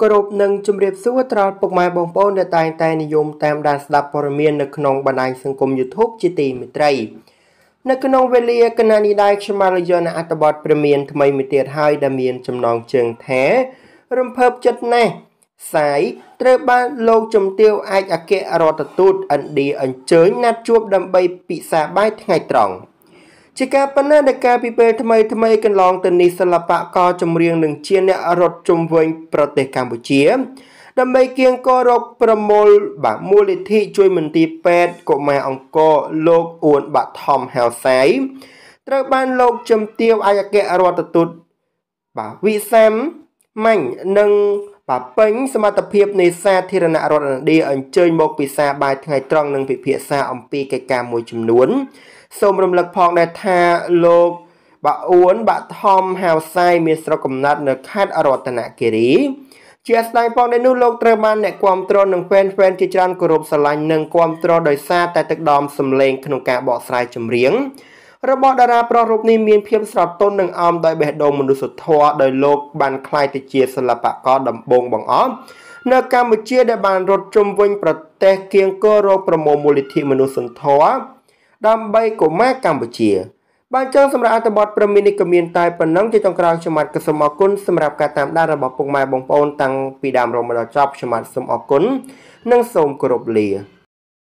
គោរពនិងជម្រាបសួរត្រល់ពុកម៉ែបងប្អូនដែលតែងតែនិយមតាមដានស្ដាប់ព័ត៌មាននៅក្នុងបណ្ដាញសង្គម YouTube ជាទីមេត្រីនៅក្នុងវេលាកណានីដែរខ្ញុំរយនអត្តបទព្រមានថ្មីមួយទៀតហើយដែលមានចំណងជើងថារំភើបចិត្តណាស់សាយត្រូវបានលោកជំទាវឯកអគ្គរដ្ឋទូតឥណ្ឌាអញ្ជើញណាត់ជួបដើម្បីពិសាបាយថ្ងៃត្រង់។ជាការប៉ុណ្ណាដែលការពីពេលថ្មីថ្មីកន្លងទៅនេះសិល្បករចម្រៀងនឹងជាអ្នករត់ជុំវិញប្រទេសកម្ពុជា ដើម្បីគៀងករកប្រមូលបាទមូលនិធិជួយមន្ទីរពេទ្យកុមារអង្គរលោកអួនបាក់ថំហៅសៃត្រូវបានលោកជំទាវឯកអគ្គរដ្ឋទូតបាទវិសាមម៉ាញ់និងប៉ាពេញសមត្ថភាពនៃសាធារណរដ្ឋឥណ្ឌាអញ្ជើញមកពិសាបាយថ្ងៃត្រង់និងពិភាក្សាអំពីកិច្ចការមួយចំនួនសូមរំលឹកផងដែរថាលោកបាអួនបាក់ថំហាវសៃមានស្រុកកំណត់នៅខេត្តរតនគិរីជាស្ដែងផងដែរនោះលោកត្រូវបានអ្នកគាំទ្រនិងហ្វេនហ្វេនជាច្រើនគោរពស្រឡាញ់និងគាំទ្រដោយសារតែទឹកដមសម្លេងក្នុងការបកស្រាយចម្រៀងរបស់តារាប្រុសរូបនេះមានភាពស្រស់ទន់និងអមដោយបេះដូងមនុស្សធម៌ដោយលោកបានក្លាយទៅជាសិល្បករដំបូងបង្អស់នៅកម្ពុជាដែលបានរត់ជុំវិញប្រទេសគៀងគររោគប្រមូលមូលនិធិមនុស្សធម៌ដើម្បីកុមារកម្ពុជា បានចង់សម្រាប់អត្ថបទព្រមីនេះក៏មានតែប៉ុណ្ណឹងជាចុងក្រោយខ្ញុំបាទក៏សូមអរគុណសម្រាប់ការតាមដានរបស់ពុកម៉ែបងប្អូនតាំងពីដើមរហូតដល់ចប់ខ្ញុំបាទសូមអរគុណនិងសូមគោរពលា